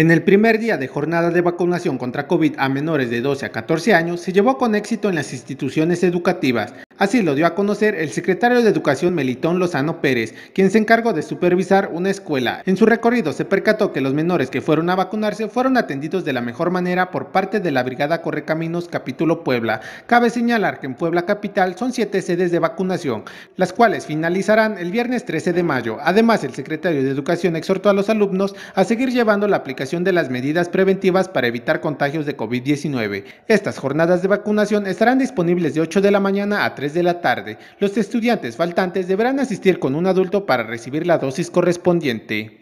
En el primer día de jornada de vacunación contra COVID a menores de 12 a 14 años, se llevó con éxito en las instituciones educativas, Así lo dio a conocer el secretario de Educación Melitón Lozano Pérez, quien se encargó de supervisar una escuela. En su recorrido se percató que los menores que fueron a vacunarse fueron atendidos de la mejor manera por parte de la Brigada Correcaminos Capítulo Puebla. Cabe señalar que en Puebla Capital son siete sedes de vacunación, las cuales finalizarán el viernes 13 de mayo. Además, el secretario de Educación exhortó a los alumnos a seguir llevando la aplicación de las medidas preventivas para evitar contagios de COVID-19. Estas jornadas de vacunación estarán disponibles de 8 de la mañana a 3 de la tarde, los estudiantes faltantes deberán asistir con un adulto para recibir la dosis correspondiente.